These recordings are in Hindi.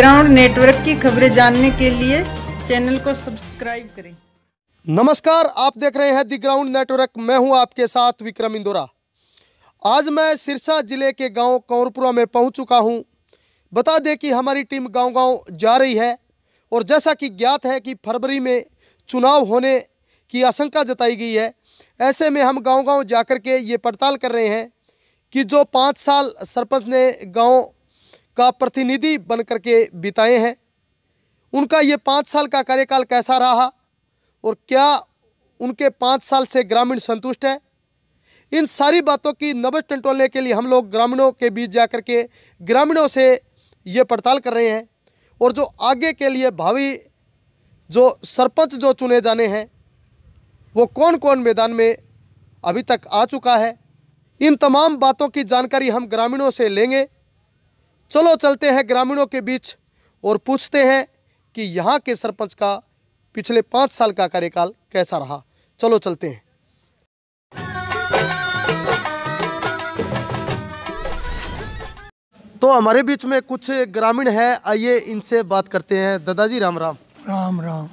ग्राउंड नेटवर्क की खबरें जानने के लिए चैनल को सब्सक्राइब करें नमस्कार आप देख रहे हैं दी ग्राउंड नेटवर्क मैं हूं आपके साथ विक्रम इंदोरा आज मैं सिरसा जिले के गांव कौरपुरा में पहुंच चुका हूं बता दें कि हमारी टीम गांव गांव जा रही है और जैसा कि ज्ञात है कि फरवरी में चुनाव होने की आशंका जताई गई है ऐसे में हम गांव गांव जाकर के ये पड़ताल कर रहे हैं कि जो पाँच साल सरपंच ने गांव का प्रतिनिधि बन के बिताए हैं उनका ये पाँच साल का कार्यकाल कैसा रहा और क्या उनके पाँच साल से ग्रामीण संतुष्ट है इन सारी बातों की नब्ज टंटोलने के लिए हम लोग ग्रामीणों के बीच जा कर के ग्रामीणों से ये पड़ताल कर रहे हैं और जो आगे के लिए भावी जो सरपंच जो चुने जाने हैं वो कौन कौन मैदान में अभी तक आ चुका है इन तमाम बातों की जानकारी हम ग्रामीणों से लेंगे चलो चलते हैं ग्रामीणों के बीच और पूछते हैं कि यहाँ के सरपंच का पिछले पाँच साल का कार्यकाल कैसा रहा चलो चलते हैं तो हमारे बीच में कुछ ग्रामीण है आइए इनसे बात करते हैं दादाजी राम राम राम राम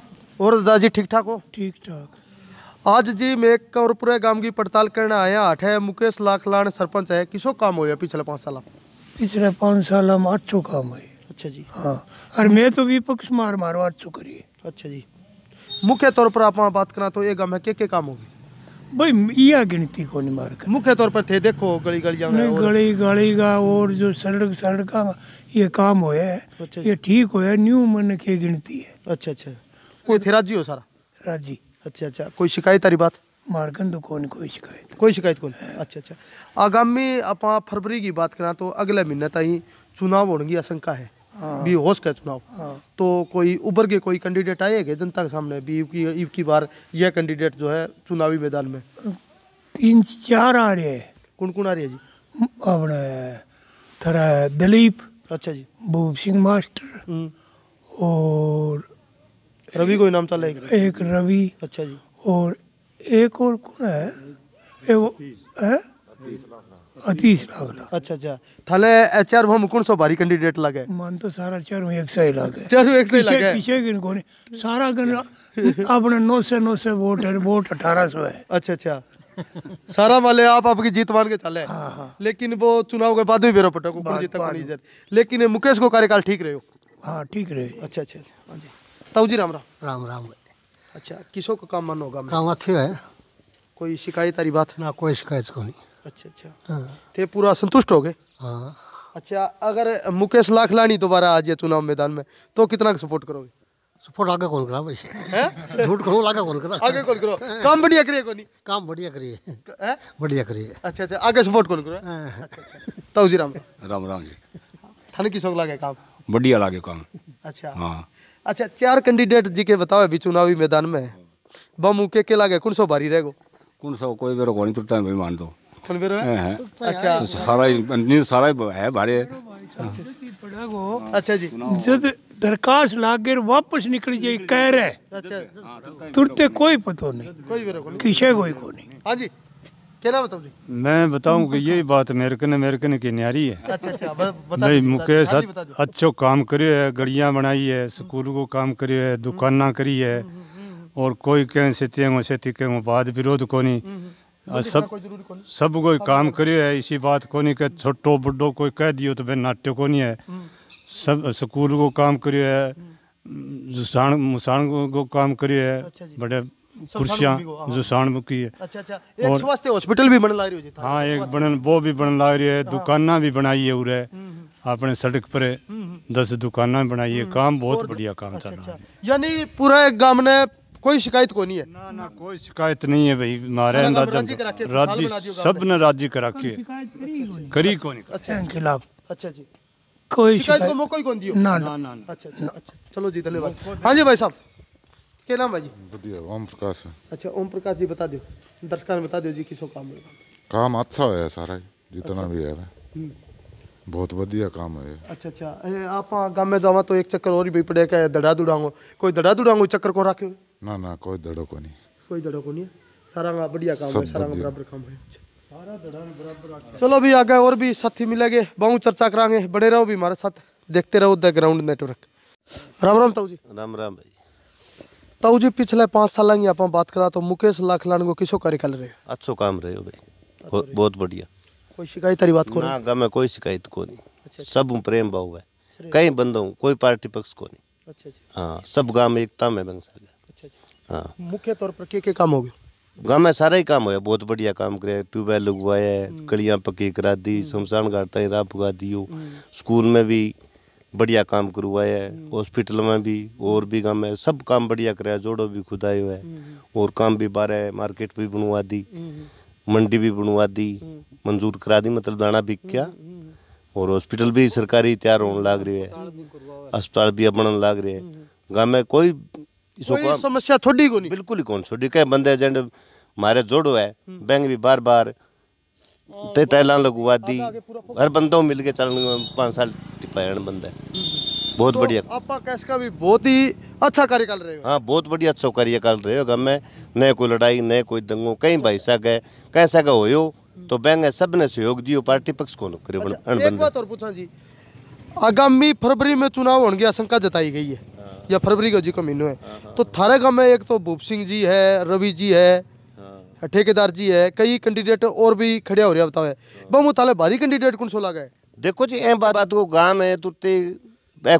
और दादाजी ठीक ठाक हो ठीक ठाक आज जी मैं कंवरपुरा गांव की पड़ताल करने आया हठ है मुकेश लाखलाण सरपंच है किसो काम हो पिछले पाँच साल आप पिछले पांच साल हम आठ सौ काम है अच्छा जी हाँ और मैं तो विपक्ष मार मार आठ सौ करिए अच्छा जी मुख्य तौर पर आप बात करना तो ये गम है के के काम होगी भाई यह गिनती को नहीं मार कर मुख्य तौर पर थे देखो गली गली नहीं गली गली का और जो सड़क सड़क का ये काम हो है अच्छा ये ठीक होया न्यू मन की गिनती है अच्छा अच्छा वो थे राजी हो सारा राजी अच्छा अच्छा कोई शिकायत वाली बात मारकंद को कोई शिकायत कोई शिकायत कौन हाँ। अच्छा अच्छा आगामी आप फरवरी की बात करा तो अगले महीने तई चुनाव होने की आशंका है हाँ। भी हो सके चुनाव हाँ। तो कोई उभर के कोई कैंडिडेट आए गए जनता के सामने भी की, इव की बार यह कैंडिडेट जो है चुनावी मैदान में तीन चार आ रहे हैं कौन कौन आ रहे है जी अपने थरा दिलीप अच्छा जी भूप सिंह मास्टर हम्म। और रवि कोई नाम चल रहा है एक रवि अच्छा जी और एक और कौन है एगो है अतीश लागला अच्छा अच्छा थाने एचआर हम कौन सो भारी कैंडिडेट लगे मान तो सारा चार में एक सही लगे में एक सही लगे पीछे की को नहीं सारा गन अपने नौ से नौ से वोट है वोट अठारह सौ है अच्छा अच्छा सारा वाले आप आपकी जीत मान के चले हाँ हाँ। लेकिन वो चुनाव के बाद भी बेरो पटक को जीत तक नहीं जाए लेकिन मुकेश को कार्यकाल ठीक रहे हो हाँ ठीक रहे अच्छा अच्छा, अच्छा। हाँ जी ताऊ जी राम राम राम राम अच्छा किसो का काम मन होगा काम अच्छे है कोई शिकायत आई बात ना कोई शिकायत को नहीं अच्छा अच्छा हाँ। ते पूरा संतुष्ट हो गए हाँ अच्छा अगर मुकेश लाख लानी दोबारा आ जाए चुनाव मैदान में तो कितना सपोर्ट करोगे सपोर्ट आगे कौन करा भाई झूठ करो आगे कौन करा आगे कौन करो काम बढ़िया करिए कौन काम बढ़िया करिए बढ़िया करिए अच्छा अच्छा आगे सपोर्ट कौन करो हाँ। अच्छा अच्छा ताऊ जी राम राम राम जी थाने की शौक लागे काम बढ़िया लागे काम अच्छा हाँ अच्छा चार कैंडिडेट जी के बताओ अभी चुनावी मैदान में बमू बम उके के लागे कौन सो भारी रहेगा कौन सो कोई बेरो कोनी तुरता भाई मान दो कौन बेरो है, है। तो अच्छा तो सारा न्यूज सारा है भारी है अच्छा जी जद दरकाश लागे वापस निकल जाए कह रहे अच्छा। तुरते कोई पतो नहीं कोई बेरो कोनी किसे कोई कोनी हां जी मैं बताऊँ कि यही बात अमेरिकन अमेरिकन की न्यारी है अच्छा अच्छा मुकेश हाँ अच्छो काम करे है गड़िया बनाई है हम्म, स्कूल को काम करे है हम्म, दुकाना करी है हम्म, और कोई कह सेती को सेती कहें बात विरोध को नहीं सब सब कोई काम करे है इसी बात को नहीं कह छोटो बड्डो कोई कह दियो तो भाई नाट्य को नहीं है सब स्कूल को काम करे है मुसान को काम करे है अच्छा बड़े कुर्सियां हाँ। जो साणमुखी है अच्छा अच्छा एक हॉस्पिटल भी बन ला रही हो हाँ एक बनन वो भी बन ला रही है हाँ। दुकाना भी बनाई है उरे हम्म, हम्म। अपने सड़क पर हम्म, दस दुकाना बनाई है काम बहुत बढ़िया काम अच्छा, चल रहा अच्छा। है यानी पूरा गांव ने कोई शिकायत को नहीं है ना ना कोई शिकायत नहीं है भाई हमारे राज्य सब ने राज्य करा के करी को अच्छा, खिलाफ अच्छा जी कोई शिकायत को मौका ही कौन दियो ना ना ना अच्छा अच्छा चलो जी धन्यवाद हाँ जी भाई साहब क्या नाम है बढ़िया ओम प्रकाश है अच्छा ओम प्रकाश जी बता दो दर्शक ने बता दो जी किसो काम है काम अच्छा है सारा जितना अच्छा। भी है हम्म। बहुत बढ़िया काम है अच्छा अच्छा आप गांव में जावा तो एक चक्कर और भी पड़े का दड़ा दुड़ांगो कोई दड़ा दुड़ांगो चक्कर को रखे ना ना कोई दड़ो को नहीं कोई दड़ो को नहीं सारा का बढ़िया काम है सारा बराबर काम है सारा दड़ा ने बराबर चलो भी आगे और भी साथी मिलेंगे बहु चर्चा करेंगे बड़े रहो भी हमारे साथ देखते रहो the ground network Ram Ram ताऊ जी राम राम भाई ताऊ तो जी पिछले पांच साल की आप बात करा तो मुकेश लाखलान को किसो कार्यकाल रहे अच्छो काम रहे हो भाई बहुत बढ़िया कोई शिकायत तेरी बात को ना गा में कोई शिकायत को नहीं अच्छा, अच्छा। सब प्रेम भाव है अच्छा कई बंदो कोई पार्टी पक्ष को नहीं अच्छा अच्छा हाँ सब गांव में एकता में बन सके हाँ मुख्य तौर पर के, के काम हो गए गांव में सारा ही काम हुआ बहुत बढ़िया काम करे ट्यूबवेल लगवाया हम्म। कलियाँ पक्की करा दी हम्म। शमशान घाट तक राह पुगा दियो हम्म। स्कूल में भी बढ़िया काम करवाया है हम्म। हॉस्पिटल में भी और भी काम है सब काम बढ़िया कराया जोड़ो भी खुदाए हुआ है हम्म। और काम भी बारह है मार्केट भी बनवा दी हम्म। मंडी भी बनवा दी मंजूर करा दी मतलब दाना बिक गया और हॉस्पिटल भी सरकारी तैयार होने लाग रही है अस्पताल भी बनने लाग रहे है गाँव में कोई समस्या थोड़ी को नहीं बिल्कुल ही कौन छोड़ी कह बंदे जेंड मारे जोड़ो है बैंक भी बार बार टाइल लगवा दी हर बंदों मिल के चल पाँच साल बंद है बहुत तो बढ़िया आपा कैस का भी बहुत ही अच्छा कार्य कर रहे हो हाँ बहुत बढ़िया अच्छा कार्य कर रहे हो गम में न कोई लड़ाई न कोई दंगो कहीं भाई सा गए कैसा का हो तो बैंक है सब ने सहयोग दियो पार्टी पक्ष को करीबन अच्छा, एक बात और पूछा जी आगामी फरवरी में चुनाव होने की आशंका जताई गई है या फरवरी का जी का महीनों है तो थारे गांव में एक तो भूप सिंह जी है रवि जी है ठेकेदार जी है कई कैंडिडेट और भी खड़े हो रहे बताओ बहु भारी कैंडिडेट कौन सो लगा है देखो जी ए बात बात को गांव है तो ते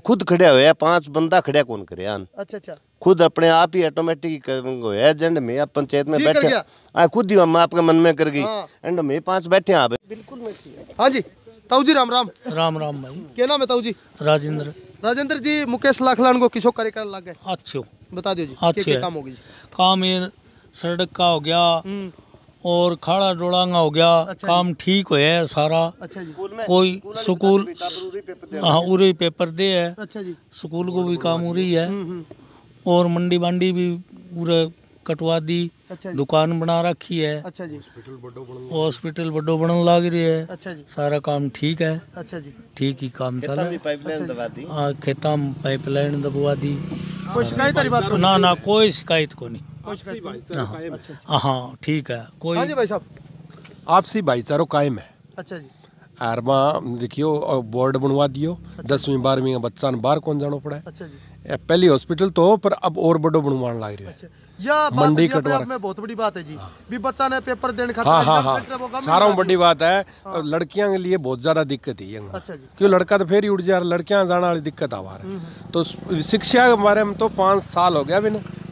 खुद खड़ा होया पांच बंदा खड़े कौन करे अच्छा अच्छा खुद अपने आप ही ऑटोमेटिक होया एजेंड में या पंचायत में बैठे आ खुद ही हम आपके मन में कर गई हाँ। एंड में पांच बैठे आप बिल्कुल मैं हां जी ताऊ जी राम राम राम राम भाई के नाम है ताऊ जी राजेंद्र राजेंद्र जी मुकेश लाखलान को किसो करे कर लागे अच्छा बता दियो जी के काम होगी जी काम ये सड़क का हो गया हम्म। और खाड़ा डोड़ांगा हो गया अच्छा काम ठीक होया है सारा अच्छा जी कोई स्कूल हाँ उरी पेपर दे है अच्छा जी स्कूल को भी काम उरी है हम्म, हम्म। और मंडी बांडी भी पूरे कटवा दी अच्छा दुकान बना रखी है अच्छा जी हॉस्पिटल बड़ो बन लग रही है अच्छा जी सारा काम ठीक है अच्छा जी ठीक ही काम चल खेत है अच्छा हाँ, खेता में पाइपलाइन दबवा दी कोई शिकायत ना तो ना कोई शिकायत को नहीं हाँ।, अच्छा, अच्छा। हाँ ठीक है कोई हाँ भाई साहब आपसी भाईचारो कायम है अच्छा जी आरमा देखियो बोर्ड बनवा दियो अच्छा। दसवीं बारहवीं बच्चा ने बाहर कौन जानो पड़ा अच्छा जी पहली हॉस्पिटल तो पर अब और बड़ो बनवाने लग रहे हो मंडी कटवा में बहुत बड़ी बात है जी हाँ। भी बच्चा ने पेपर देने हाँ, हाँ हाँ हाँ सारा बड़ी बात है हाँ। लड़कियां के लिए बहुत ज्यादा दिक्कत है अच्छा क्यों लड़का तो फिर ही उठ जा रहा लड़कियां जाने वाली दिक्कत है हम्म, हम्म। तो शिक्षा के बारे में तो साल हो गया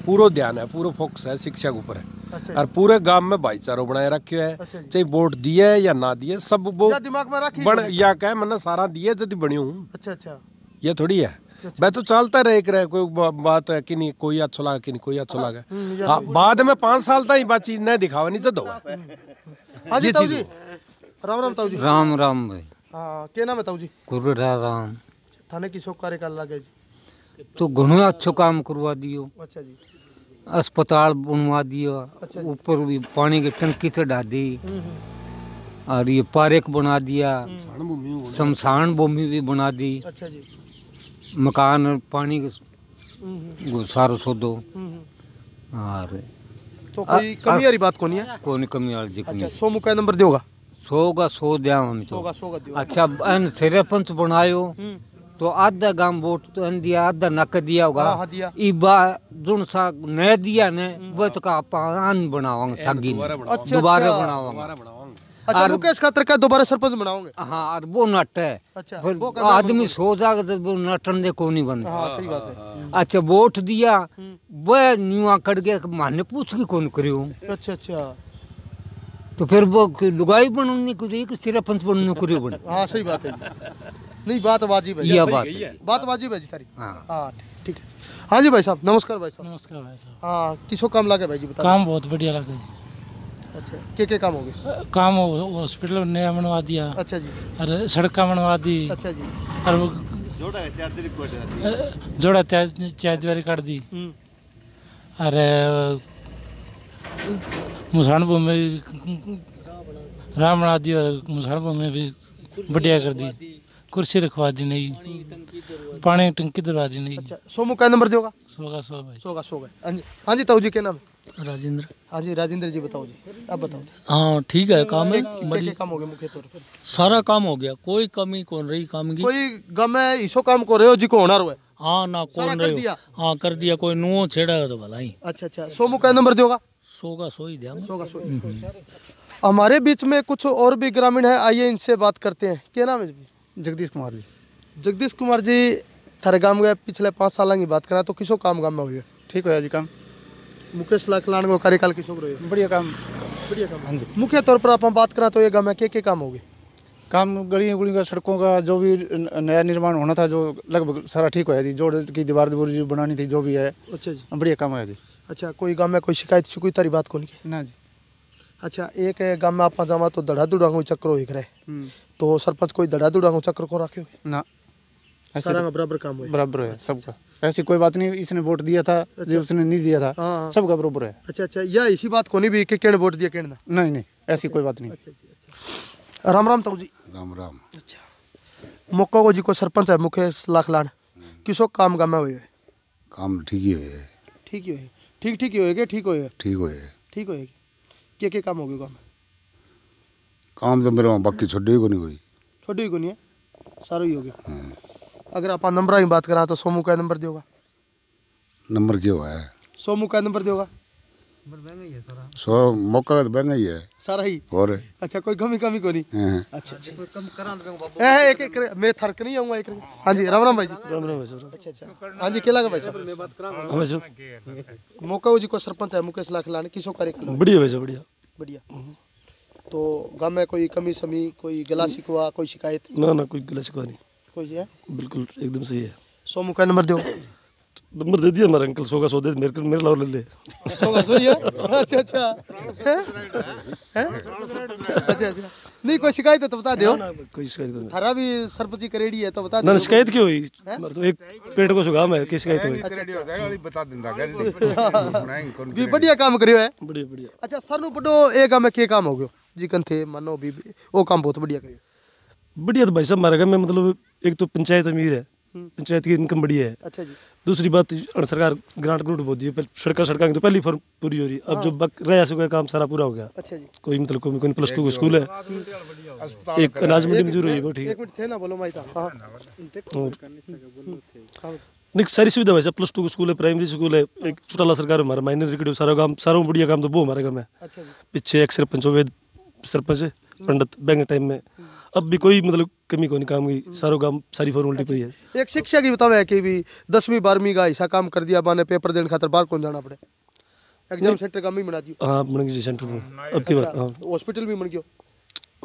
पूरा ध्यान है पूरा फोकस है शिक्षा के ऊपर है अच्छा और पूरे गांव में भाईचारो बनाए रखे है अच्छा चाहे वोट दिए या ना दिए सब वो दिमाग में रखे बन या कह मैंने मतलब सारा दिए जब बनी हूँ अच्छा अच्छा ये थोड़ी है अच्छा। मैं तो चलता रहे एक रहे कोई बात है कि नहीं कोई अच्छा लगा कि नहीं कोई अच्छा लगा हाँ बाद में पाँच साल तक ही बातचीत नहीं दिखावा नहीं जद हाँ जी ताऊ जी राम राम ताऊ जी राम राम भाई हाँ क्या नाम है ताऊ जी कुरुड़ा राम थाने की शोक कार्य कर लगे जी तो घणो अच्छो काम करवा दियो अच्छा जी अस्पताल बनवा दिया अच्छा ऊपर भी पानी की टंकी से चढ़ा दी हम्म, हम्म। और ये पार्क बना दिया शमशान भूमि भी बना दी अच्छा जी मकान पानी हम्म, हम्म। सारो सौदो हम्म, और तो कोई कमी वाली बात कोनी है कोनी कमी वाली जी अच्छा 100 मुका नंबर दोगा 100 का 100 दिया हम तो का 100 का अच्छा अन सरपंच बनायो तो आधा गांव वोट तो अन दिया आधा नक दिया होगा हाँ, हाँ, ई बा जुन सा ने दिया ने वो तो का अपन बनावांगे सागी दोबारा अच्छा, अच्छा। बनावांगे दोबारा बनावांगे अच्छा वो मुकेश खतर का दोबारा सरपंच बनाओगे हाँ और वो नट है अच्छा वो आदमी सो जाएगा तो वो नटन दे को नहीं बन हाँ, सही बात है हाँ, हाँ, हाँ। अच्छा वोट दिया हम्म। वह न्यूआ कर गया माने पूछ के कौन करियो अच्छा अच्छा तो फिर वो लुगाई बनने को एक सरपंच बनने को करियो बने हाँ सही बात है नहीं बात वाजिब है यह बात बात वाजिब है जी सारी हाँ ठीक है हाँ जी भाई साहब नमस्कार भाई साहब नमस्कार भाई साहब हाँ किसो काम लगा भाई जी बताओ काम बहुत बढ़िया लगा जी अच्छा क्या क्या काम हो गया काम हॉस्पिटल नया बनवा दिया अच्छा जी अरे सड़क बनवा दी अच्छा जी और वो जोड़ा जोड़ा चार दीवारी दी हम्म। अरे मुसान भूमि राम बना दी और मुसान भूमि भी बढ़िया कर दी कुर्सी रखवा दी नहीं पानी टंकी दरवा दी नहीं अच्छा सोमू का नंबर दोगा सोगा सो भाई सोगा सोगा हाँ जी हाँ जी ताऊ जी के नाम राजेंद्र हाँ जी राजेंद्र जी बताओ जी अब बताओ हाँ ठीक है काम है मरी काम हो गया मुख्य तौर पर सारा काम हो गया कोई कमी कौन रही काम की कोई गम है इसो काम हाँ, कर रहे हो जी को होना रो हाँ ना कौन रहे हो हाँ कर दिया कोई नुओ छेड़ा तो भला ही अच्छा अच्छा सोमू का नंबर दोगा सोगा सो ही दिया सोगा सो हम्म। हमारे बीच में कुछ और भी ग्रामीण है आइए इनसे बात करते हैं क्या नाम है जगदीश कुमार जी जगदीश कुमार जी थारे गांव गए पिछले पाँच साल की बात करा तो किसो काम गांव में हुई ठीक हो जी काम मुकेश लाख लाण को कार्यकाल किसो रही बढ़िया काम बढ़िया काम हाँ जी मुख्य तौर पर आप बात करा तो ये गाँव में क्या क्या काम हो गए काम गलियों गुड़ियों का सड़कों का जो भी नया निर्माण होना था जो लगभग सारा ठीक होया जी जोड़ की दीवार दीवार बनानी थी जो भी है अच्छा जी बढ़िया काम है जी अच्छा कोई गाँव में कोई शिकायत कोई तारी बात को नहीं ना जी अच्छा एक गांव में आप जावा तो दुड़ा को चक्कर हो रहे हम्म। तो सरपंच कोई दड़ादू डांगो को रखे ना तो बराबर काम बराबर है सबका ऐसी कोई बात नहीं इसने वोट दिया था अच्छा। जो उसने नहीं दिया था हाँ, हाँ। सबका बराबर है अच्छा अच्छा या इसी बात को नहीं भी कि केड़ वोट दिया केड़ ना नहीं नहीं ऐसी कोई बात नहीं अच्छा, अच्छा, अच्छा। राम राम ताऊ जी राम राम अच्छा मोको को जी को सरपंच है मुकेश किसो काम हुए काम ठीक ही हुए ठीक ही हुए ठीक ठीक ही ठीक ठीक ठीक के के काम हो गए काम काम तो मेरे बाकी छोड़ी ही को नहीं हुई छोड़ी ही को नहीं है सारो ही हो गया हाँ। अगर आप नंबर की बात करा तो सोमू का नंबर दोगा नंबर क्यों है सोमू का नंबर दोगा सो मौका तो बहंगा ही है सारा ही और अच्छा कोई कमी कमी को नहीं हाँ, हाँ। अच्छा, अच्छा अच्छा कोई कम करा बाबू ए एक एक मैं थरक नहीं आऊंगा एक हां जी राम राम भाई जी राम राम भाई अच्छा अच्छा हां जी केला का भाई साहब मैं बात करा हूं हाँ मौका वो जी को सरपंच है मुकेश लाखलानी किसो करे बढ़िया भाई साहब बढ़िया बढ़िया तो गांव में कोई कमी समी कोई गला सिकवा कोई शिकायत ना ना कोई गला सिकवा नहीं कोई है बिल्कुल एकदम सही है सो मौका नंबर दो नंबर दे दिया मेरे अंकल सोगा सो दे मेरे मेरे लाओ ले ले अच्छा अच्छा अच्छा अच्छा नहीं कोई शिकायत है तो बता दियो कोई शिकायत नहीं थारा भी सरपंची करेड़ी है तो बता ना शिकायत क्यों हुई तो एक पेट को सुगाम है की शिकायत हुई अच्छा, अच्छा। बता दिंदा हाँ। भी बढ़िया काम करियो है बढ़िया बढ़िया अच्छा सानू बड़ो एक काम के काम हो गयो जिकन थे मानो भी वो काम बहुत बढ़िया करियो बढ़िया तो भाई साहब मारा मैं मतलब एक तो पंचायत अमीर है पंचायत की इनकम बढ़ी है अच्छा जी दूसरी बात सरकार ग्रांट ग्रुट बोल दी सड़क सड़क की तो पहली फॉर्म पूरी हो रही अब जो रह चुका काम सारा पूरा हो गया अच्छा जी कोई मतलब कोई कोई प्लस टू स्कूल है एक अनाज मंडी मंजूर हुई ठीक नहीं सारी सुविधा वैसे प्लस टू स्कूल है प्राइमरी स्कूल है एक चुटाला सरकार हमारा माइनर रिकडियो सारा काम सारा बढ़िया काम तो वो हमारा काम है पीछे एक सरपंच सरपंच पंडित बैंक टाइम में अब भी कोई मतलब कमी को नहीं काम की सारो काम सारी फॉर्मेलिटी पे अच्छा। है एक शिक्षा की बतावे कि भी दसवीं बारहवीं का हिस्सा काम कर दिया माने पेपर देने खातर बाहर कौन जाना पड़े एग्जाम सेंटर का भी बना दियो हां बन गयो सेंटर हाँ, अब की बात अच्छा, हॉस्पिटल हाँ। भी बन गयो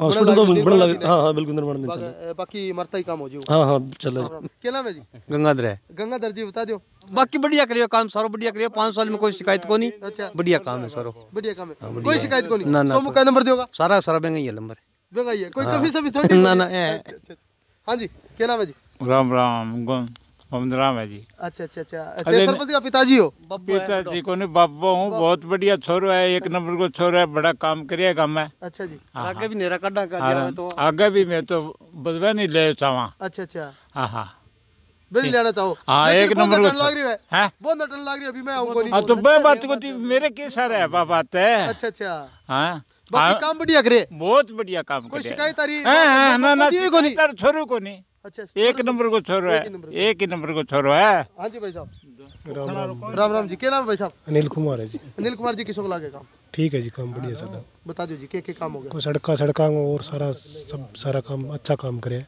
हॉस्पिटल हाँ, तो बन लग हां हां बिल्कुल निर्माण में चला बाकी मरता ही काम हो जियो हां हां चला क्या नाम है जी गंगाधर है गंगाधर जी बता दियो बाकी बढ़िया करियो काम सारो बढ़िया करियो पांच साल में कोई शिकायत को नहीं अच्छा बढ़िया काम है सारो बढ़िया काम है कोई शिकायत को नहीं सो का नंबर दोगा सारा सारा बैंक ही है नंबर भंगाई है कोई हाँ। कभी सभी थोड़ी ना ना अच्छा, अच्छा, अच्छा। हाँ जी क्या नाम है जी राम राम मोहम्मद राम है जी अच्छा अच्छा अच्छा सरपंच का पिताजी हो पिताजी को नहीं बाबा हूँ बहुत बढ़िया छोरो है एक नंबर को छोरो है बड़ा काम करिएगा मैं अच्छा जी हाँ, आगे हाँ। भी नेरा कड़ा कर हाँ, तो आगे भी मैं तो बदवा नहीं ले चाहवा अच्छा अच्छा हाँ हाँ बिल लेना चाहो हाँ एक नंबर लग रही है हैं बहुत टन लग रही है अभी मैं आऊंगा नहीं तो मैं बात को मेरे के सारे बाबा है अच्छा अच्छा हाँ बाकी काम बढ़िया करे बहुत बढ़िया काम कोई शिकायत आ रही है हाँ, हाँ, ना ना तर छोरू को नहीं अच्छा एक नंबर को छोरो है एक ही नंबर को छोरो है हां जी भाई साहब राम राम राम राम जी के नाम भाई साहब अनिल कुमार है जी अनिल कुमार जी किसको लागे काम ठीक है जी काम बढ़िया सारा हाँ, बता दो जी के के काम हो गया कोई सड़का सड़का और सारा सब सारा काम अच्छा काम करे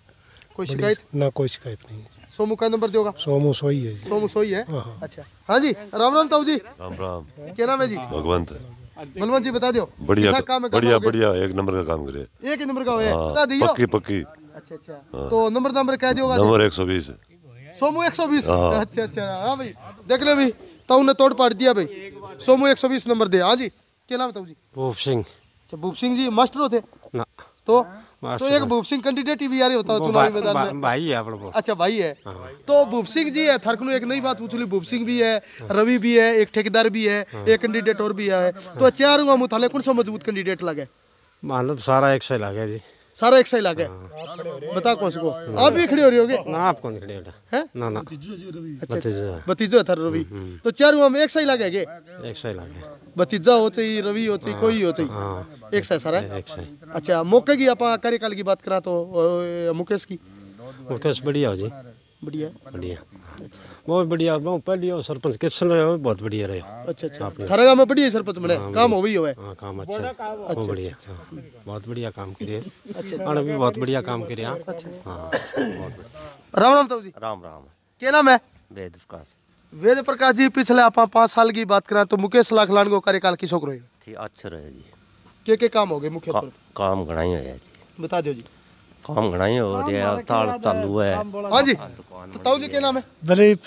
कोई शिकायत ना कोई शिकायत नहीं सोमू का नंबर दोगा सोमू सोई है जी सोमू सोई है अच्छा हां जी राम राम ताऊ जी राम राम के नाम है जी भगवंत है बलवंत जी बता दो बढ़िया तो- बढ़िया बढ़िया एक नंबर का काम करे एक ही नंबर का है हाँ, बता दियो पक्की पक्की अच्छा अच्छा हाँ। तो नंबर नंबर कह दियो नंबर 120 सोमू 120 हाँ। अच्छा अच्छा हां भाई देख लो भाई ताऊ ने तोड़ पाट दिया भाई सोमू 120 नंबर दे हाँ जी क्या नाम ताऊ जी भूप सिंह अच्छा भूप सिंह जी मास्टर होते तो तो एक भूप सिंह कैंडिडेट ही बिहारी होता है चुनावी मैदान में भाई है अच्छा भाई है हाँ। तो भूप सिंह जी है थरकलो एक नई बात पूछ ली भूप सिंह भी है हाँ। रवि भी है एक ठेकेदार भी है हाँ। एक कैंडिडेट और भी है तो चार हुआ मुथाले कौन सा मजबूत कैंडिडेट लगे मान लो सारा एक सही लगे जी सारा एक सही लागे बता कौन सको आप भी खड़े हो रही होगे ना आप कौन खड़े हो ना ना भतीजो अच्छा, अच्छा। भतीजो थर रवि हम्म, हम्म। तो चार हम एक सही लागे एक सही लागे भतीजा हो चाहिए रवि हो चाहिए हाँ, कोई हो चाहिए हाँ। एक सही सारा एक सही अच्छा मौके की आप कार्यकाल की बात करा तो मुकेश की मुकेश बढ़िया हो जी बढ़िया बढ़िया बहुत बढ़िया मैं पहली और सरपंच किशन रहे हो बहुत बढ़िया रहे अच्छा अच्छा आपने थारा गांव बढ़िया सरपंच हाँ, बने हाँ, अच्छा। काम हो भी हुआ हां काम अच्छा बहुत बढ़िया बहुत बढ़िया काम करे अच्छा और अच्छा। भी बहुत बढ़िया काम करे हां हां राम राम जी राम राम क्या नाम है वेद प्रकाश वेद प्रकाश जी पिछले आप पाँच साल की बात करें तो मुकेश लाखलान को कार्यकाल की शौक रहेगा अच्छा रहे जी के के काम हो गए मुख्य काम घड़ा ही है जी बता दो जी काम घना ही हो रहा है ताल चालू है हां जी ताऊ जी के नाम है दिलीप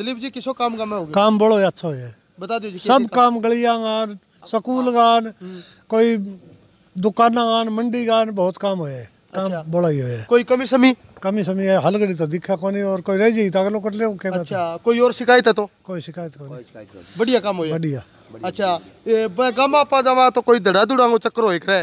दिलीप जी किसो काम गमे हो काम बड़ो अच्छा है बता दियो जी सब काम गलियां गान स्कूल हाँ। गान हम्म। कोई दुकान गान मंडी गान बहुत काम होए काम अच्छा। बड़ा ही होए कोई कमी समी कमी समी है हलगड़ी तो दिखा कोनी और कोई रह जी ताकलो कर ले के अच्छा कोई और शिकायत है तो कोई शिकायत कोनी बढ़िया काम होए बढ़िया अच्छा ए गमा पा जावा तो कोई धड़ा दुड़ा चक्कर होए करे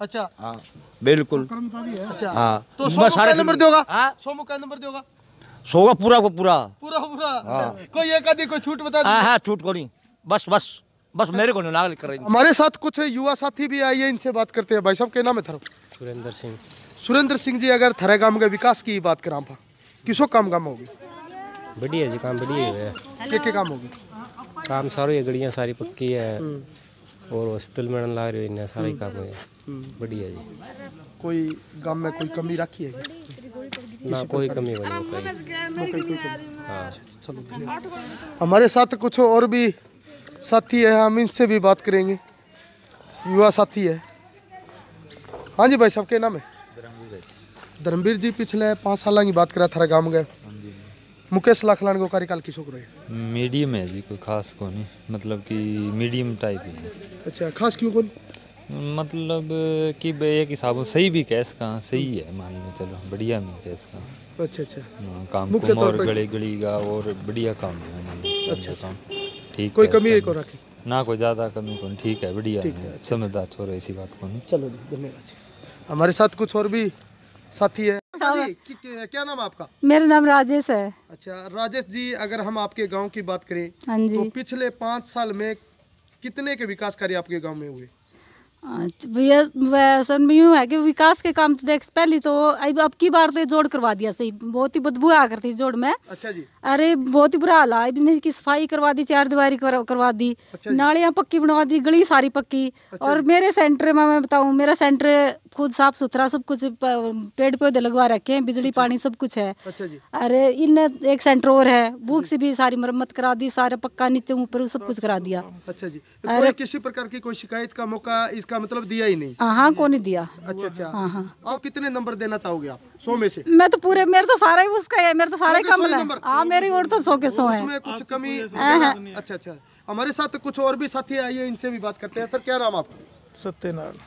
अच्छा हाँ, बिल्कुल तो अच्छा हाँ तो सौ नंबर दोगा हाँ। सौ का नंबर दोगा पूरा को पूरा पूरा पूरा हाँ। कोई एक कोई छूट बता हाँ हाँ छूट को नहीं बस बस बस मेरे को कर हमारे साथ कुछ युवा साथी भी आई है इनसे बात करते हैं भाई साहब के नाम है थरो सुरेंद्र सिंह सुरेंद्र सिंह जी अगर थरे गांव के विकास की बात करा किसो काम काम होगी बढ़िया जी काम बढ़िया है काम होगी काम सारो ये सारी पक्की है हम्म। और हॉस्पिटल में ला रहे हो इन्हें ही काम है बढ़िया जी कोई गांव में कोई कमी रखी है ना कोई कमी नहीं हाँ चलो हमारे साथ कुछ और भी साथी है हम इनसे भी बात करेंगे युवा साथी है हाँ जी भाई साहब के नाम है धर्मवीर जी पिछले पाँच साल की बात करा थारा गाँव गए मुकेश लखलान को कार्यकाल किसों को रहे मीडियम है जी कोई खास को नहीं मतलब कि मीडियम टाइप है अच्छा खास क्यों कौन मतलब कि एक हिसाब से सही भी कैस का सही है मान लो चलो बढ़िया में कैस का अच्छा अच्छा हाँ, काम को और गली गड़ी का और बढ़िया काम है मान लो अच्छा, अच्छा। काम ठीक कोई कमी को रखे ना कोई ज़्यादा कमी को ठीक है बढ़िया अच्छा, समझदार अच्छा। छोरा इसी बात को चलो धन्यवाद हमारे साथ कुछ और भी साथी है हाँ, हाँ। क्या नाम आपका मेरा नाम राजेश है अच्छा राजेश जी अगर हम आपके गांव की बात करें हाँ तो पिछले पाँच साल में कितने के विकास कार्य आपके गांव में हुए सर है कि विकास के काम देख पहली तो अब की बार तो जोड़ करवा दिया सही बहुत ही बदबू आ करती जोड़ में अच्छा जी अरे बहुत ही बुरा हाल आने की सफाई करवा दी चार दीवारी करवा दी अच्छा नालियाँ पक्की बनवा दी गली सारी पक्की अच्छा और मेरे सेंटर में मैं बताऊ मेरा सेंटर खुद साफ सुथरा सब कुछ पेड़ पौधे लगवा रखे हैं बिजली अच्छा। पानी सब कुछ है अच्छा अरे इन एक सेंटर और है बुक से भी सारी मरम्मत करा दी सारा पक्का नीचे ऊपर सब कुछ करा दिया अच्छा जी तो अरे किसी प्रकार की कोई शिकायत का मौका इसका इसका मतलब दिया ही नहीं हाँ, हाँ को नहीं दिया अच्छा अच्छा हाँ और हाँ। कितने नंबर देना चाहोगे आप सो में से मैं तो पूरे मेरे तो सारा ही उसका है मेरे तो सारा तो ही कम है हाँ मेरी और तो सौ के सौ है कुछ कमी हाँ, अच्छा अच्छा हमारे साथ कुछ और भी साथी आइए इनसे भी बात करते हैं सर क्या नाम आपका सत्यनारायण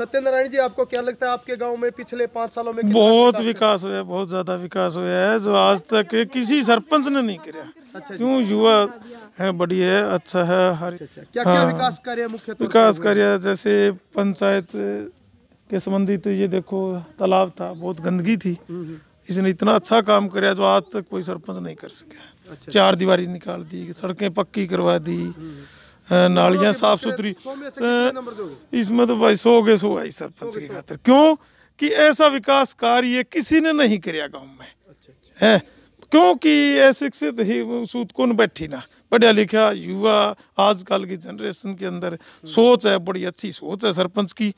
सत्यनारायण जी आपको क्या लगता है आपके गांव में पिछले पाँच सालों में बहुत विकास हुआ है बहुत ज्यादा विकास हुआ है जो आज तक किसी सरपंच ने नहीं किया अच्छा क्यों युवा है बड़ी है अच्छा है हर अच्छा, अच्छा। क्या क्या हाँ। विकास कार्य मुख्य विकास कार्य जैसे पंचायत के संबंधित तो ये देखो तालाब था बहुत गंदगी थी हम्म, हम्म। इसने इतना अच्छा काम करा जो आज तक कोई सरपंच नहीं कर सके अच्छा। चार दीवारी निकाल दी सड़कें पक्की करवा दी हम्म, नालियाँ साफ सुथरी इसमें तो भाई सो गए सो आई सरपंच की खातर क्यों कि ऐसा विकास कार्य किसी ने नहीं कराया गाँव में है क्योंकि अशिक्षित ही सूत कौन बैठी ना पढ़िया लिखा युवा आजकल की जनरेशन के अंदर सोच है बड़ी अच्छी सोच है सरपंच की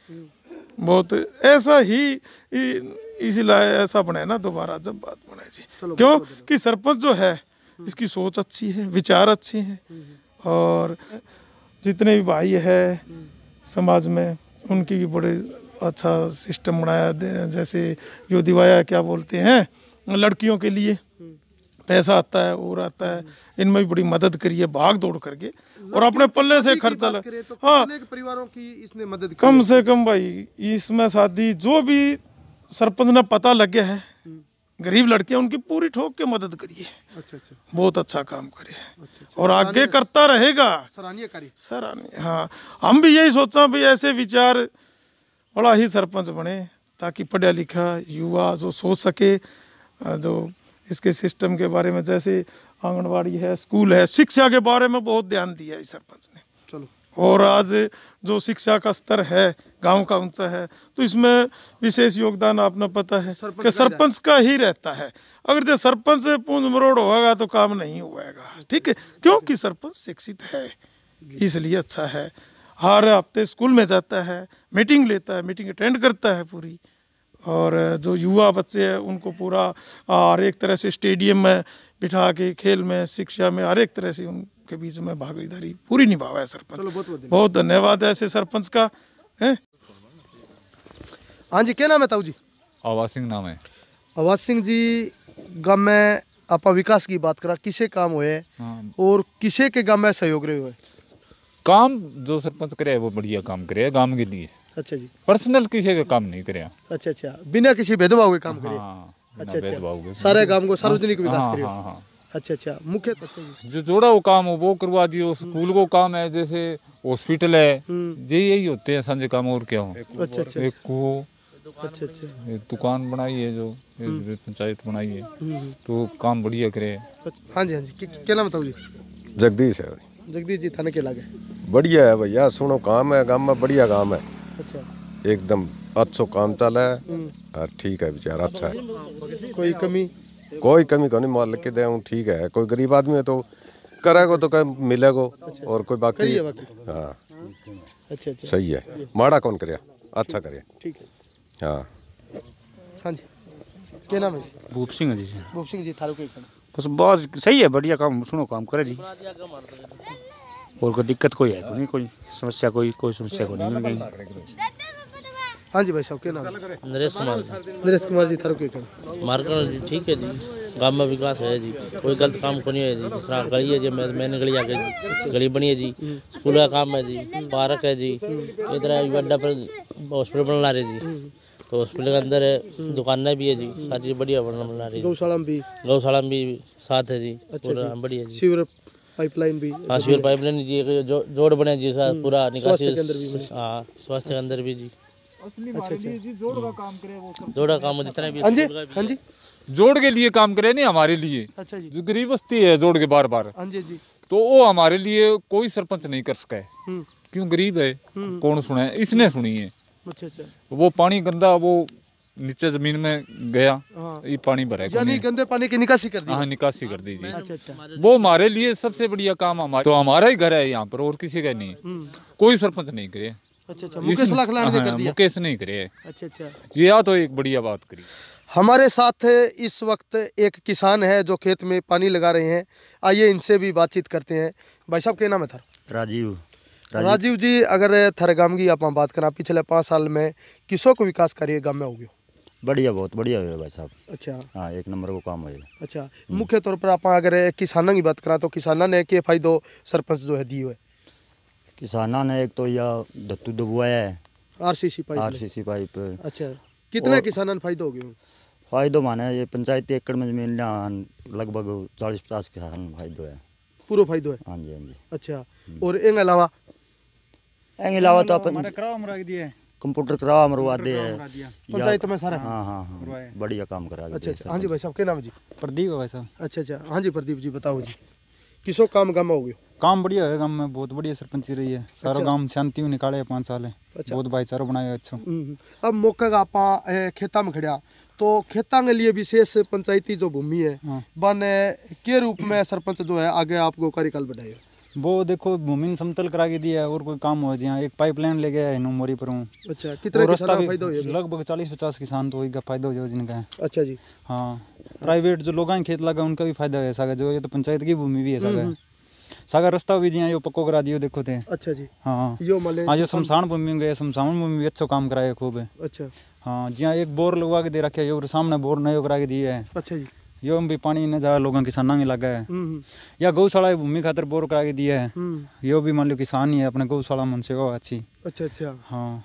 बहुत ऐसा ही इसीलिए ऐसा बनाए ना दोबारा जब बात बनाए जी क्यों कि सरपंच जो है इसकी सोच अच्छी है विचार अच्छे हैं और जितने भी भाई है समाज में उनकी भी बड़े अच्छा सिस्टम बनाया जैसे जो दिवाया क्या बोलते हैं लड़कियों के लिए पैसा आता है और आता है इनमें भी बड़ी मदद करी है भाग दौड़ करके और अपने पल्ले से खर्चा लगे तो हाँ परिवारों की इसने मदद कम से कम भाई इसमें शादी जो भी सरपंच ने पता लग गया है गरीब लड़के उनकी पूरी ठोक के मदद करिए अच्छा अच्छा बहुत अच्छा काम करे अच्छा, अच्छा, और आगे करता रहेगा सराहनीय हाँ हम भी यही सोचा भाई ऐसे विचार बड़ा ही सरपंच बने ताकि पढ़ा लिखा युवा जो सोच सके जो इसके सिस्टम के बारे में जैसे आंगनबाड़ी है स्कूल है शिक्षा के बारे में बहुत ध्यान दिया है सरपंच ने और आज जो शिक्षा का स्तर है गांव का ऊंचा है तो इसमें विशेष योगदान आपने पता है कि सरपंच का ही रहता है अगर जो सरपंच पूंज मरोड़ होगा तो काम नहीं होगा ठीक है क्योंकि सरपंच शिक्षित है इसलिए अच्छा है हर हफ्ते स्कूल में जाता है मीटिंग लेता है मीटिंग अटेंड करता है पूरी और जो युवा बच्चे हैं उनको पूरा हर एक तरह से स्टेडियम में बिठा के खेल में शिक्षा में हर एक तरह से उन के बीच में भागीदारी पूरी निभावा है सरपंच बहुत धन्यवाद है ऐसे सरपंच का है हाँ जी क्या नाम है ताऊ जी आवाज सिंह नाम है आवाज सिंह जी गम में आप विकास की बात करा किसे काम हुए हाँ। और किसे के गम में सहयोग रहे हुए काम जो सरपंच करे वो बढ़िया काम करे गांव के लिए अच्छा जी पर्सनल किसी का काम नहीं करे अच्छा अच्छा बिना किसी भेदभाव के काम करे हाँ, अच्छा अच्छा सारे गांव को सार्वजनिक हाँ, विकास हाँ, करे अच्छा अच्छा मुख्य जो जोड़ा वो काम हो वो करवा दियो हम्म। स्कूल को काम है जैसे हॉस्पिटल है ये हम्म। यही होते हैं सांझे काम और क्या हो अच्छा अच्छा।, अच्छा अच्छा एक कुओ अच्छा अच्छा दुकान बनाई है जो हम्म। पंचायत बनाई है तो काम बढ़िया करे हाँ जी हाँ जी क्या नाम बताओ जी जगदीश है जगदीश जी थाने के लागे बढ़िया है भैया सुनो काम है काम में बढ़िया काम है अच्छा एकदम अच्छा काम चला है हाँ, ठीक है बेचारा अच्छा है कोई कमी कोई कमी को तो नहीं मालिक के दे ठीक है कोई गरीब आदमी है तो करेगा तो कहीं मिलेगा और कोई बाकी हाँ अच्छा अच्छा सही है माड़ा कौन करे अच्छा करे ठीक है हाँ हाँ जी क्या नाम है भूप सिंह जी भूप सिंह जी थारू बस बहुत सही है बढ़िया काम सुनो काम करे जी और कोई दिक्कत कोई है कोई समस्या कोई कोई समस्या को नहीं हाँ जी भाई साहब क्या नाम नरेश कुमार जी नरेश कुमार जी थारू के कम मार्केट जी ठीक है जी गांव में विकास है जी कोई गलत काम को नहीं है जी दूसरा गली है जी मैं मैंने गली आके गली बनी है जी स्कूल का काम है जी पार्क है जी इधर अड्डा पर हॉस्पिटल बन ला रहे जी तो हॉस्पिटल के अंदर है दुकानें भी है जी सारी चीज़ बढ़िया बना रही गौशाला भी गौशाला भी साथ है जी अच्छा पूरा बढ़िया जी शिविर पाइपलाइन भी हाँ शिविर पाइपलाइन जी जो जोड़ बने जी हम्म। पूरा निकासी हाँ स्वास्थ्य के अंदर भी जी अच्छा, अच्छा। जोड़ का काम करे वो जोड़ा काम हाँ जी हाँ जोड़ के लिए काम करे नहीं हमारे लिए अच्छा जी गरीब बस्ती है जोड़ के बार बार हाँ जी जी तो वो हमारे लिए कोई सरपंच नहीं कर सका है हम्म। क्यों गरीब है हम्म। कौन सुना है इसने सुनी है अच्छा, अच्छा वो पानी गंदा वो नीचे जमीन में गया ये पानी भरा यानी गंदे पानी की निकासी कर दी हाँ निकासी कर दीजिए अच्छा अच्छा वो हमारे लिए सबसे बढ़िया काम हमारा तो हमारा ही घर है यहाँ पर और किसी का नहीं हम्म। कोई सरपंच नहीं करे अच्छा अच्छा मुकेश हाँ, कर दिया मुकेश नहीं करे अच्छा अच्छा तो एक बढ़िया बात करी हमारे साथ इस वक्त एक किसान है जो खेत में पानी लगा रहे हैं आइए इनसे भी बातचीत करते हैं भाई साहब क्या नाम है थर राजीव राजीव जी अगर थर गांव की आप बात करें पिछले पाँच साल में किसों को विकास कार्य गाँव में हो गया बढ़िया बहुत बढ़िया हुआ भाई साहब अच्छा हाँ एक नंबर को काम हुआ अच्छा हम्म। मुख्य तौर पर आप अगर किसानों की बात करें तो किसानों ने के फायदो सरपंच जो है दी हुए किसाना ने एक तो यह दत्तू दबवाया है आरसीसी पाइप आरसीसी पाइप अच्छा कितने किसानों फायदा हो गया फायदो माने ये पंचायती एकड़ में जमीन लगभग चालीस पचास किसान फायदो है पूरा फायदो है हाँ जी हाँ जी अच्छा और इन अलावा इन अलावा तो अपन कंप्यूटर करा मरवा दे है पंचायत में सारा हाँ हाँ हाँ बढ़िया काम करा अच्छा अच्छा हाँ जी भाई साहब के नाम जी प्रदीप भाई साहब अच्छा अच्छा हाँ जी प्रदीप जी बताओ जी किसो काम गम हो गया काम बढ़िया है गांव में बहुत बढ़िया सरपंची रही है सारा अच्छा। गांव शांति में निकाले है पांच साल है अच्छा। बहुत भाईचारा बनाया अच्छा हम्म, हम्म। अब मौका का आप खेता में खड़ा तो खेता के लिए विशेष पंचायती जो भूमि है हाँ। बन के रूप में सरपंच जो है आगे आपको कार्यकाल बढ़ाए वो देखो भूमि समतल करा के दिया है और कोई काम हो जाए एक पाइपलाइन ले गया है नोमोरी पर हूँ अच्छा कितना लगभग चालीस पचास किसान तो का फायदा हो जाए जिनका है अच्छा जी हाँ प्राइवेट जो लोग खेत लगा उनका भी फायदा है सागा जो ये तो पंचायत की भूमि भी है सागा हम्म, सागर रस्ता भी दिया पक्को करा दियो देखो थे अच्छा जी हाँ, हाँ। यो मले हाँ जो शमशान भूमि में गए शमशान भूमि भी अच्छा काम कराए खूब है अच्छा हाँ जी हाँ एक बोर लगवा के दे रखे यो सामने बोर नयो करा के दिए है अच्छा जी यो भी पानी न ज्यादा लोगों किसानों में लगा है हम्म, हम्म। या गौशाला भूमि खातर बोर करा के दिया है हम्म। यो भी मान लो किसान ही है अपने गौशाला मन से अच्छी अच्छा अच्छा हाँ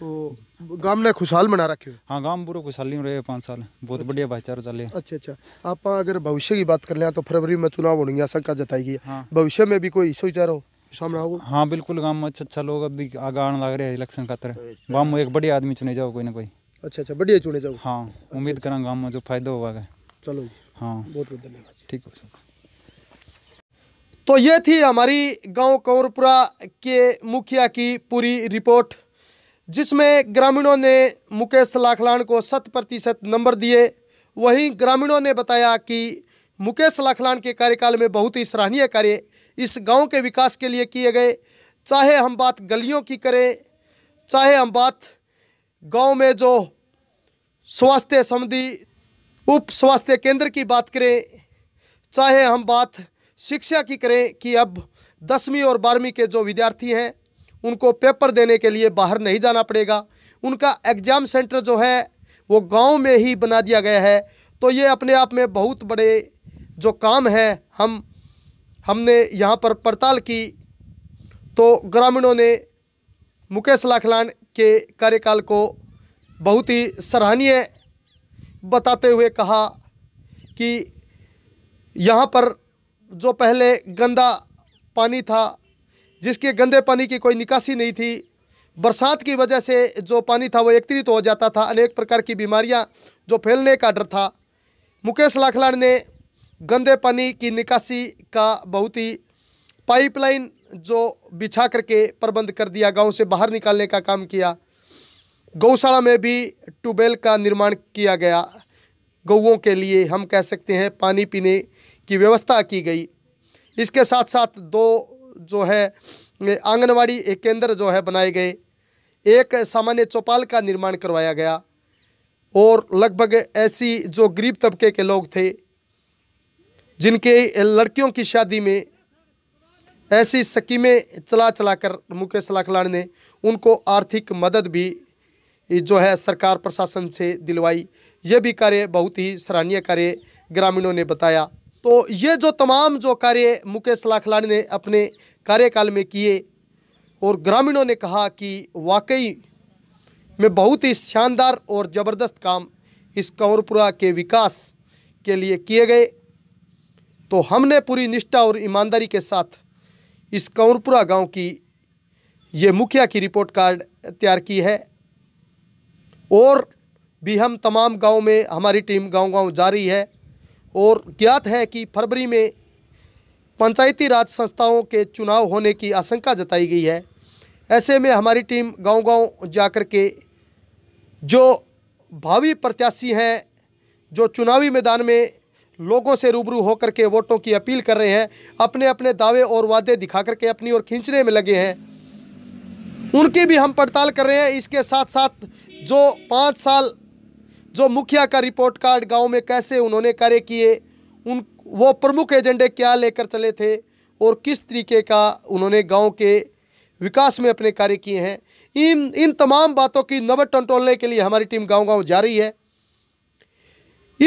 तो गांव ने खुशहाल बना रखे हाँ गांव पूरा खुशहाल नहीं रहे पाँच साल बहुत अच्छा। बढ़िया भाईचारा चल चले अच्छा अच्छा आप अगर भविष्य की बात कर ले तो फरवरी में चुनाव होने की आशंका जताई गई हाँ। भविष्य में भी कोई सुविचार हो सामना होगा हाँ बिल्कुल गाँव में अच्छा अच्छा लोग अभी आगे आने लग रहे हैं इलेक्शन खातर अच्छा। गाँव में एक बढ़िया आदमी चुने जाओ कोई ना कोई अच्छा अच्छा बढ़िया चुने जाओ हाँ अच्छा, उम्मीद अच्छा। करा गाँव में जो फायदा होगा चलो हाँ बहुत बहुत धन्यवाद ठीक है तो ये थी हमारी गांव कंवरपुरा के मुखिया की पूरी रिपोर्ट जिसमें ग्रामीणों ने मुकेश लाखलान को शत प्रतिशत नंबर दिए वहीं ग्रामीणों ने बताया कि मुकेश लाखलान के कार्यकाल में बहुत ही सराहनीय कार्य इस गांव के विकास के लिए किए गए चाहे हम बात गलियों की करें चाहे हम बात गांव में जो स्वास्थ्य संबंधी उप स्वास्थ्य केंद्र की बात करें चाहे हम बात शिक्षा की करें कि अब दसवीं और बारहवीं के जो विद्यार्थी हैं उनको पेपर देने के लिए बाहर नहीं जाना पड़ेगा उनका एग्ज़ाम सेंटर जो है वो गांव में ही बना दिया गया है तो ये अपने आप में बहुत बड़े जो काम है हम हमने यहाँ पर पड़ताल की तो ग्रामीणों ने मुकेश लाखलान के कार्यकाल को बहुत ही सराहनीय बताते हुए कहा कि यहाँ पर जो पहले गंदा पानी था जिसके गंदे पानी की कोई निकासी नहीं थी बरसात की वजह से जो पानी था वो एकत्रित हो जाता था अनेक प्रकार की बीमारियां जो फैलने का डर था मुकेश लाखलाड़ ने गंदे पानी की निकासी का बहुत ही पाइपलाइन जो बिछा करके प्रबंध कर दिया गांव से बाहर निकालने का काम किया गौशाला में भी ट्यूबवेल का निर्माण किया गया गौओं के लिए हम कह सकते हैं पानी पीने की व्यवस्था की गई इसके साथ साथ दो जो है आंगनवाड़ी केंद्र जो है बनाए गए एक सामान्य चौपाल का निर्माण करवाया गया और लगभग ऐसी जो गरीब तबके के लोग थे जिनके लड़कियों की शादी में ऐसी स्कीमें चला चला कर मुकेश लाखलाड़ ने उनको आर्थिक मदद भी जो है सरकार प्रशासन से दिलवाई ये भी कार्य बहुत ही सराहनीय कार्य ग्रामीणों ने बताया तो ये जो तमाम जो कार्य मुकेश लाखलानी ने अपने कार्यकाल में किए और ग्रामीणों ने कहा कि वाकई में बहुत ही शानदार और ज़बरदस्त काम इस कंवरपुरा के विकास के लिए किए गए तो हमने पूरी निष्ठा और ईमानदारी के साथ इस कंवरपुरा गांव की ये मुखिया की रिपोर्ट कार्ड तैयार की है और भी हम तमाम गांव में हमारी टीम गांव गांव जा रही है और ज्ञात है कि फरवरी में पंचायती राज संस्थाओं के चुनाव होने की आशंका जताई गई है ऐसे में हमारी टीम गांव-गांव जाकर के जो भावी प्रत्याशी हैं जो चुनावी मैदान में लोगों से रूबरू होकर के वोटों की अपील कर रहे हैं अपने अपने दावे और वादे दिखा करके अपनी ओर खींचने में लगे हैं उनकी भी हम पड़ताल कर रहे हैं इसके साथ साथ जो पाँच साल जो मुखिया का रिपोर्ट कार्ड गांव में कैसे उन्होंने कार्य किए उन वो प्रमुख एजेंडे क्या लेकर चले थे और किस तरीके का उन्होंने गांव के विकास में अपने कार्य किए हैं इन इन तमाम बातों की नबट टंटोलने के लिए हमारी टीम गांव गांव जा रही है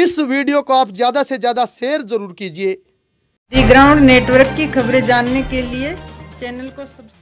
इस वीडियो को आप ज़्यादा से ज़्यादा शेयर जरूर कीजिए दी ग्राउंड नेटवर्क की खबरें जानने के लिए चैनल को सब्सक्राइब